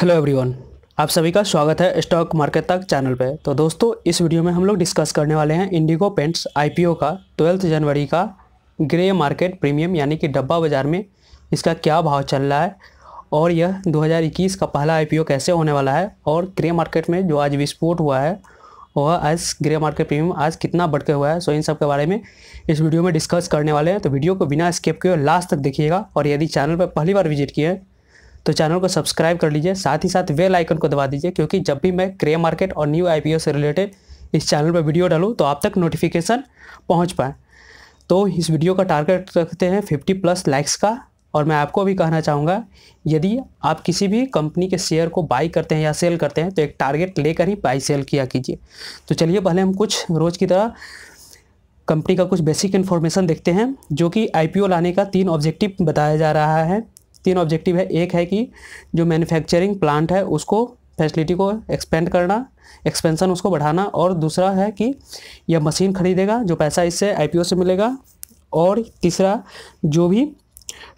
hello everyone आप सभी का स्वागत है स्टॉक मार्केट तक चैनल पे तो दोस्तों इस वीडियो में हम लोग डिस्कस करने वाले हैं इंडिगो पेंट्स आईपीओ का ट्वेल्थ जनवरी का ग्रे मार्केट प्रीमियम यानी कि डब्बा बाज़ार में इसका क्या भाव चल रहा है और यह 2021 का पहला आईपीओ कैसे होने वाला है और ग्रे मार्केट में जो आज विस्फोट हुआ है वह आज ग्रे मार्केट प्रीमियम आज कितना बढ़ के हुआ है सो इन सब के बारे में इस वीडियो में डिस्कस करने वाले हैं तो वीडियो को बिना स्केप किए लास्ट तक देखिएगा और यदि चैनल पर पहली बार विजिट किए तो चैनल को सब्सक्राइब कर लीजिए साथ ही साथ वेल आइकन को दबा दीजिए क्योंकि जब भी मैं क्रे मार्केट और न्यू आईपीओ से रिलेटेड इस चैनल पर वीडियो डालूँ तो आप तक नोटिफिकेशन पहुँच पाए तो इस वीडियो का टारगेट रखते हैं फिफ्टी प्लस लाइक्स का और मैं आपको भी कहना चाहूँगा यदि आप किसी भी कंपनी के शेयर को बाई करते हैं या सेल करते हैं तो एक टारगेट लेकर ही बाई सेल किया कीजिए तो चलिए पहले हम कुछ रोज़ की तरह कंपनी का कुछ बेसिक इन्फॉर्मेशन देखते हैं जो कि आईपीओ लाने का तीन ऑब्जेक्टिव बताया जा रहा है तीन ऑब्जेक्टिव है एक है कि जो मैन्युफैक्चरिंग प्लांट है उसको फैसिलिटी को एक्सपेंड करना एक्सपेंसन उसको बढ़ाना और दूसरा है कि यह मशीन खरीदेगा जो पैसा इससे आई से मिलेगा और तीसरा जो भी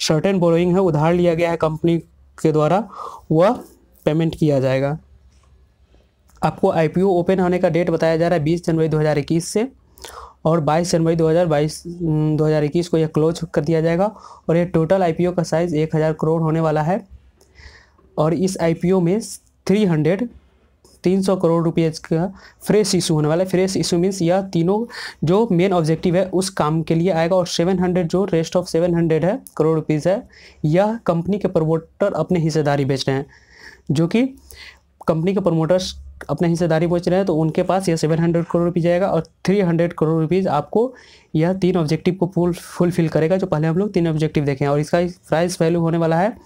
सर्टेन बोरोइंग है उधार लिया गया है कंपनी के द्वारा वह पेमेंट किया जाएगा आपको आईपीओ ओपन होने का डेट बताया जा रहा है बीस जनवरी 2021 से और 22 जनवरी 2022 2021 को यह क्लोज कर दिया जाएगा और यह टोटल आईपीओ का साइज़ एक हज़ार करोड़ होने वाला है और इस आईपीओ में 300 300 करोड़ रुपये का फ्रेश इशू होने वाला है फ्रेश इशू मीन्स यह तीनों जो मेन ऑब्जेक्टिव है उस काम के लिए आएगा और 700 जो रेस्ट ऑफ 700 है करोड़ रुपीज़ है यह कंपनी के प्रमोटर अपने हिस्सेदारी बेच रहे हैं जो कि कंपनी के प्रमोटर्स अपना हिस्सेदारी बेच रहे हैं तो उनके पास यह सेवन हंड्रेड करोड़ रुपीज़ जाएगा और थ्री हंड्रेड करोड़ रुपीज़ आपको यह तीन ऑब्जेक्टिव को फुल फुलफिल करेगा जो पहले हम लोग तीन ऑब्जेक्टिव देखें और इसका प्राइस वैल्यू होने वाला है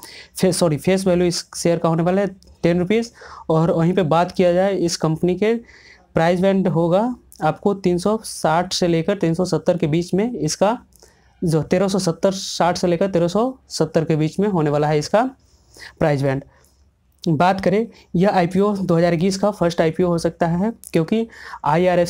फे सॉरी फेस वैल्यू इस शेयर का होने वाला है टेन रुपीज़ और वहीं पर बात किया जाए इस कंपनी के प्राइस बैंड होगा आपको साठ से लेकर सत्तर के बीच में इसका जो सत्तर साठ से लेकर सत्तर के बीच में होने वाला है इसका प्राइस बैंड बात करें यह आई 2021 का फर्स्ट आई हो सकता है क्योंकि आई आर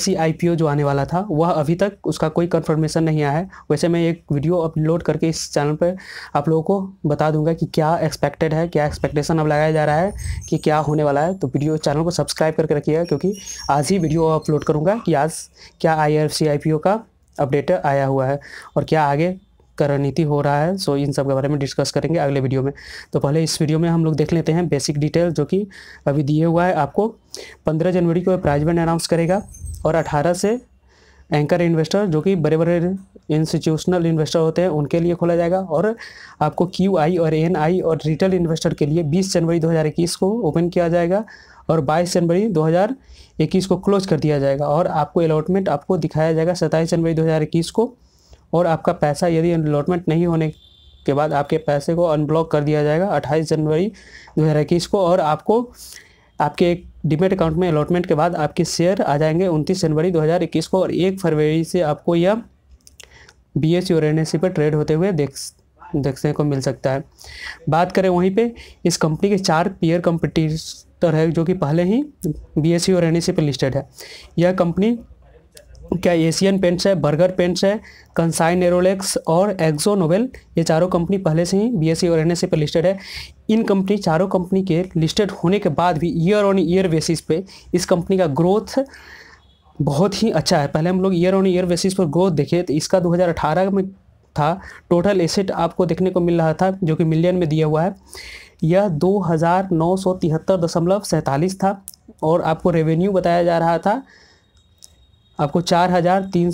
जो आने वाला था वह अभी तक उसका कोई कन्फर्मेशन नहीं आया है वैसे मैं एक वीडियो अपलोड करके इस चैनल पर आप लोगों को बता दूंगा कि क्या एक्सपेक्टेड है क्या एक्सपेक्टेशन अब लगाया जा रहा है कि क्या होने वाला है तो वीडियो चैनल को सब्सक्राइब करके रखिएगा क्योंकि आज ही वीडियो अपलोड करूँगा कि आज क्या आई आर का अपडेट आया हुआ है और क्या आगे रणनीति हो रहा है सो इन सब के बारे में डिस्कस करेंगे अगले वीडियो में तो पहले इस वीडियो में हम लोग देख लेते हैं बेसिक डिटेल जो कि अभी दिए हुआ है आपको पंद्रह जनवरी को प्राइज बैंड अनाउंस करेगा और अठारह से एंकर इन्वेस्टर जो कि बड़े बड़े इंस्टीट्यूशनल इन्वेस्टर होते हैं उनके लिए खोला जाएगा और आपको क्यू आई और एन आई और रिटेल इन्वेस्टर के लिए 20 जनवरी 2021 को ओपन किया जाएगा और 22 जनवरी 2021 को क्लोज कर दिया जाएगा और आपको अलॉटमेंट आपको दिखाया जाएगा 27 जनवरी 2021 को और आपका पैसा यदि अलॉटमेंट नहीं होने के बाद आपके पैसे को अनब्लॉक कर दिया जाएगा अट्ठाईस जनवरी दो को और आपको आपके एक डिमेट अकाउंट में अलॉटमेंट के बाद आपके शेयर आ जाएंगे उनतीस जनवरी 2021 को और एक फरवरी से आपको यह बी एस और एन पर ट्रेड होते हुए देख देखने को मिल सकता है बात करें वहीं पे इस कंपनी के चार पीयर कंपटीटर है जो कि पहले ही बी एस और एन पर लिस्टेड है यह कंपनी क्या एशियन पेंट्स है बर्गर पेंट्स है कंसाइन एरोलेक्स और एक्जो नोवेल ये चारों कंपनी पहले से ही बीएसई और एनएसई पर लिस्टेड है इन कंपनी चारों कंपनी के लिस्टेड होने के बाद भी ईयर ऑन ईयर बेसिस पे इस कंपनी का ग्रोथ बहुत ही अच्छा है पहले हम लोग ईयर ऑन ईयर बेसिस पर ग्रोथ देखें तो इसका दो में था टोटल एसेट आपको देखने को मिल रहा था जो कि मिलियन में दिया हुआ है यह दो हज़ार नौ सौ तिहत्तर दशमलव सैंतालीस था और आपको रेवेन्यू बताया जा रहा था आपको चार हज़ार तीन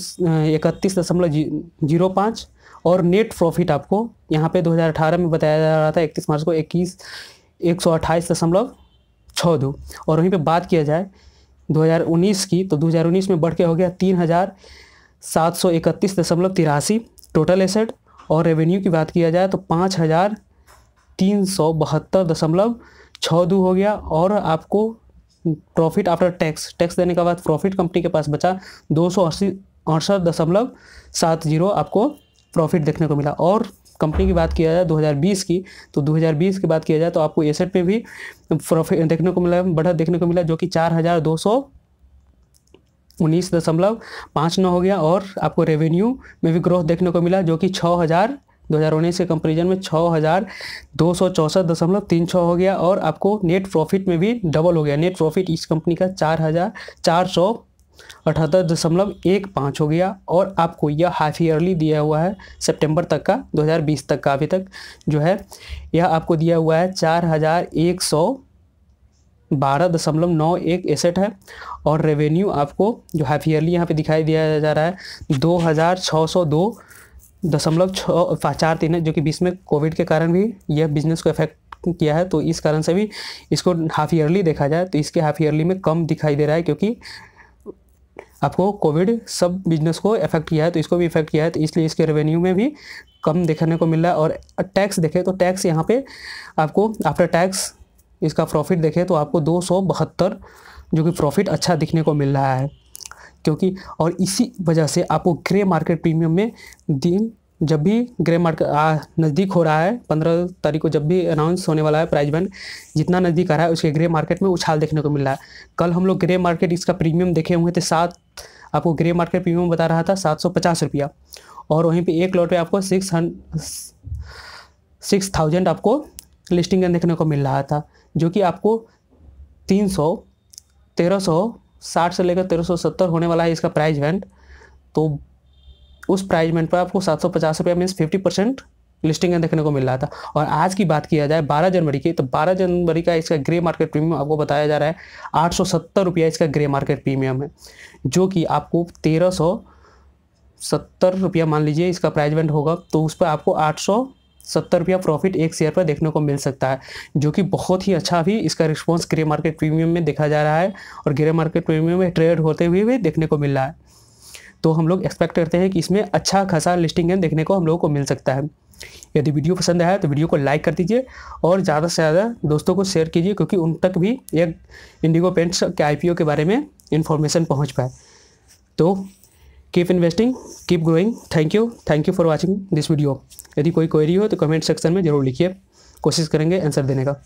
इकतीस दशमलव जीरो पाँच और नेट प्रॉफिट आपको यहाँ पे 2018 में बताया जा रहा था इकतीस मार्च को इक्कीस एक सौ अट्ठाईस दशमलव छः दो और वहीं पे बात किया जाए 2019 की तो 2019 में बढ़ के हो गया तीन हज़ार सात सौ इकतीस दशमलव तिरासी टोटल एसेट और रेवेन्यू की बात किया जाए तो पाँच हज़ार तीन सौ बहत्तर दशमलव छः दो हो गया और आपको प्रॉफिट आफ्टर टैक्स टैक्स देने के बाद प्रॉफिट कंपनी के पास बचा दो सौ अड़सठ दशमलव सात जीरो आपको प्रॉफिट देखने को मिला और कंपनी की बात किया जाए 2020 की तो 2020 की बात किया जाए तो आपको एसेट पे भी प्रॉफिट देखने को मिला बढ़त देखने को मिला जो कि चार हज़ार दो सौ उन्नीस दशमलव पाँच नौ हो गया और आपको रेवेन्यू में भी ग्रोथ देखने को मिला जो कि छः हज़ार 2019 के कंपेरिजन में छः हो गया और आपको नेट प्रॉफिट में भी डबल हो गया नेट प्रॉफिट इस कंपनी का चार हज़ार चार सौ अठहत्तर दशमलव एक पाँच हो गया और आपको यह हाफ ईयरली दिया हुआ है सितंबर तक का 2020 तक का अभी तक जो है यह आपको दिया हुआ है चार हज़ार एक सौ बारह दशमलव नौ एक एसेट है और रेवेन्यू आपको जो हाफ ईयरली यहाँ पे दिखाई दिया जा रहा है दो हज़ार छः सौ दो दशमलव छः चार तीन है जो कि बीस में कोविड के कारण भी यह बिजनेस को इफेक्ट किया है तो इस कारण से भी इसको हाफ ईयरली देखा जाए तो इसके हाफ ईयरली में कम दिखाई दे रहा है क्योंकि आपको कोविड सब बिजनेस को इफेक्ट किया है तो इसको भी इफेक्ट किया है तो इसलिए इसके रेवेन्यू में भी कम देखने को मिल रहा है और टैक्स देखें तो टैक्स यहाँ पे आपको आफ्टर टैक्स इसका प्रॉफिट देखें तो आपको दो जो कि प्रॉफिट अच्छा दिखने को मिल रहा है क्योंकि और इसी वजह से आपको ग्रे मार्केट प्रीमियम में दिन जब भी ग्रे मार्केट नज़दीक हो रहा है पंद्रह तारीख को जब भी अनाउंस होने वाला है प्राइज बैंड जितना नज़दीक आ रहा है उसके ग्रे मार्केट में उछाल देखने को मिल रहा है कल हम लोग ग्रे मार्केट इसका प्रीमियम देखे हुए थे सात आपको ग्रे मार्केट प्रीमियम बता रहा था सात सौ पचास रुपया और वहीं पे एक लॉट पे आपको सिक्स सिक्स थाउजेंड आपको लिस्टिंग देखने को मिल रहा था जो कि आपको तीन सौ तेरह सौ साठ से लेकर तेरह सौ सत्तर होने वाला है इसका प्राइज इवेंट तो उस प्राइज इवेंट पर आपको सात सौ पचास रुपया मीन्स फिफ्टी परसेंट लिस्टिंग देखने को मिल रहा था और आज की बात किया जाए बारह जनवरी की तो बारह जनवरी का इसका ग्रे मार्केट प्रीमियम आपको बताया जा रहा है आठ सौ सत्तर रुपया इसका ग्रे मार्केट प्रीमियम है जो कि आपको तेरह सौ सत्तर रुपया मान लीजिए इसका प्राइज इवेंट होगा तो उस पर आपको आठ सौ सत्तर रुपया प्रॉफिट एक शेयर पर देखने को मिल सकता है जो कि बहुत ही अच्छा भी इसका रिस्पॉन्स ग्रे मार्केट प्रीमियम में देखा जा रहा है और ग्रे मार्केट प्रीमियम में ट्रेड होते हुए भी देखने को मिल रहा है तो हम लोग एक्सपेक्ट करते हैं कि इसमें अच्छा खासा लिस्टिंग है देखने को हम लोगों को मिल सकता है यदि वीडियो पसंद आया तो वीडियो को लाइक कर दीजिए और ज़्यादा से ज़्यादा दोस्तों को शेयर कीजिए क्योंकि उन तक भी एक इंडिगो पेंट्स के आई के बारे में इन्फॉर्मेशन पहुँच पाए तो keep investing keep growing thank you thank you for watching this video यदि कोई क्वेरी हो तो कमेंट सेक्शन में ज़रूर लिखिए कोशिश करेंगे आंसर देने का